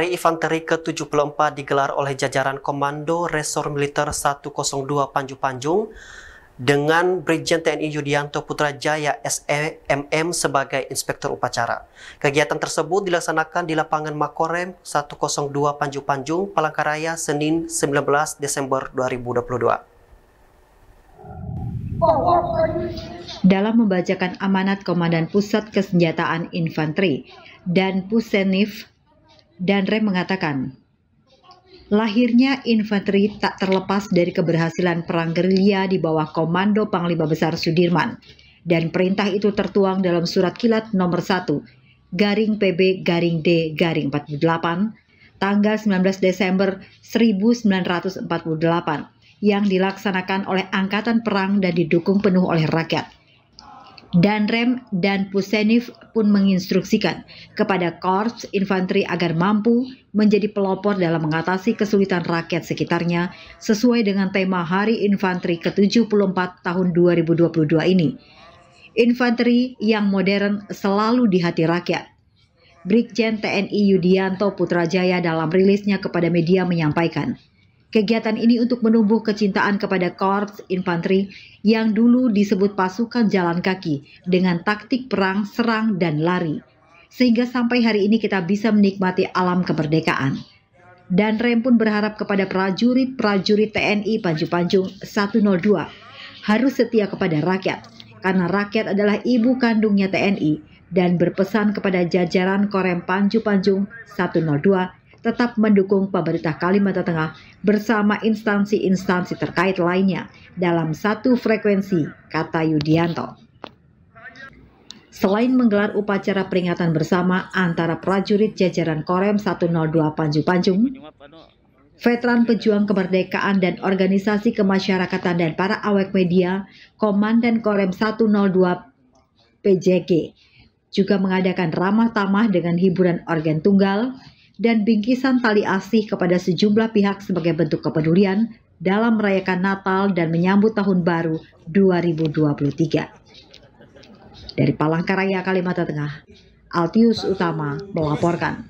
Hari Infanteri ke-74 digelar oleh jajaran Komando Resor Militer 102 Panju-Panjung dengan Brigjen TNI Yudianto Putrajaya SEMM sebagai Inspektur Upacara. Kegiatan tersebut dilaksanakan di lapangan Makorem 102 Panju-Panjung, Palangkaraya, Senin 19 Desember 2022. Dalam membacakan amanat Komandan Pusat Kesenjataan Infanteri dan Pusenif dan Rem mengatakan, lahirnya infanteri tak terlepas dari keberhasilan perang gerilya di bawah komando Panglima Besar Sudirman. Dan perintah itu tertuang dalam surat kilat nomor 1, garing PB garing D garing 48, tanggal 19 Desember 1948, yang dilaksanakan oleh Angkatan Perang dan didukung penuh oleh rakyat. Danrem dan Pusenif pun menginstruksikan kepada Korps Infanteri agar mampu menjadi pelopor dalam mengatasi kesulitan rakyat sekitarnya sesuai dengan tema Hari Infanteri ke-74 tahun 2022 ini. Infanteri yang modern selalu di hati rakyat. Brigjen TNI Yudianto Putrajaya dalam rilisnya kepada media menyampaikan, Kegiatan ini untuk menumbuh kecintaan kepada Korps Infanteri yang dulu disebut pasukan jalan kaki dengan taktik perang, serang, dan lari. Sehingga sampai hari ini kita bisa menikmati alam kemerdekaan. Dan Rem pun berharap kepada prajurit-prajurit TNI Panju Panjung 102 harus setia kepada rakyat karena rakyat adalah ibu kandungnya TNI dan berpesan kepada jajaran Korem Panju Panjung 102 tetap mendukung pemerintah Kalimantan Tengah bersama instansi-instansi terkait lainnya dalam satu frekuensi, kata Yudianto. Selain menggelar upacara peringatan bersama antara prajurit jajaran Korem 102 Panju panjung veteran pejuang kemerdekaan dan organisasi kemasyarakatan dan para awak media, Komandan Korem 102 PJG juga mengadakan ramah tamah dengan hiburan organ tunggal, dan bingkisan tali asih kepada sejumlah pihak sebagai bentuk kepedulian dalam merayakan Natal dan menyambut Tahun Baru 2023. Dari Palangkaraya, Kalimantan Tengah, Altius Utama melaporkan.